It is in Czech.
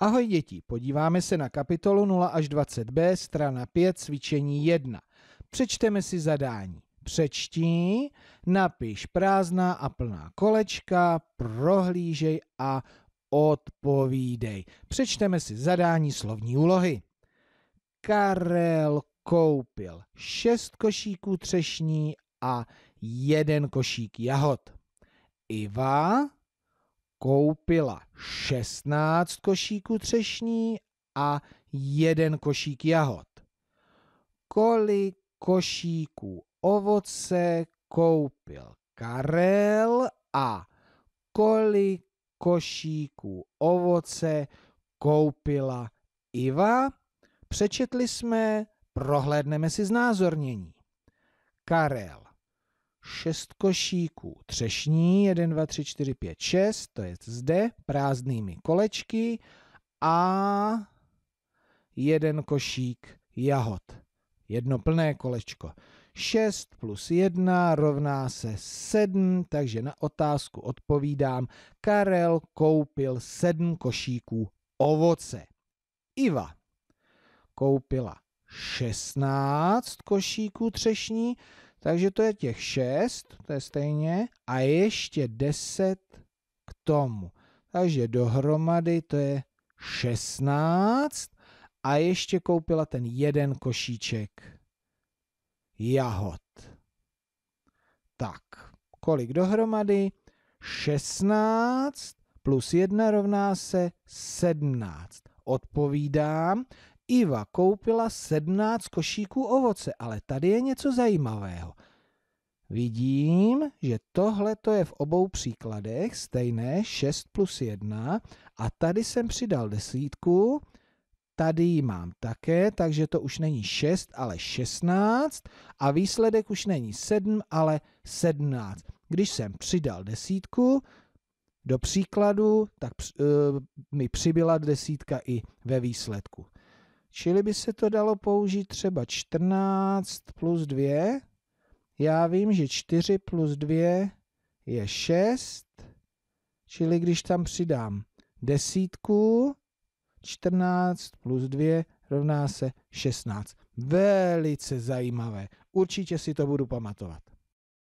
Ahoj děti, podíváme se na kapitolu 0 až 20b, strana 5, cvičení 1. Přečteme si zadání. Přečti, napiš prázdná a plná kolečka, prohlížej a odpovídej. Přečteme si zadání slovní úlohy. Karel koupil šest košíků třešní a jeden košík jahod. Iva koupila 16 košíků třešní a jeden košík jahod. Kolik košíků ovoce koupil Karel a kolik košíků ovoce koupila Iva? Přečetli jsme, prohlédneme si znázornění. Karel 6 košíků třešní, 1, 2, 3, 4, 5, 6, to je zde, prázdnými kolečky a jeden košík jahod. Jedno plné kolečko. 6 plus 1 rovná se 7, takže na otázku odpovídám, Karel koupil 7 košíků ovoce. Iva koupila 16 košíků třešní, takže to je těch 6, to je stejně, a ještě 10 k tomu. Takže dohromady to je 16 a ještě koupila ten jeden košíček jahod. Tak, kolik dohromady? 16 plus 1 rovná se 17. Odpovídám, Iva koupila 17 košíků ovoce, ale tady je něco zajímavého. Vidím, že tohle to je v obou příkladech stejné 6 plus 1 a tady jsem přidal desítku, tady ji mám také, takže to už není 6, ale 16 a výsledek už není 7, ale 17. Když jsem přidal desítku do příkladu, tak uh, mi přibyla desítka i ve výsledku. Čili by se to dalo použít třeba 14 plus 2. Já vím, že 4 plus 2 je 6, čili když tam přidám desítku, 14 plus 2 rovná se 16. Velice zajímavé. Určitě si to budu pamatovat.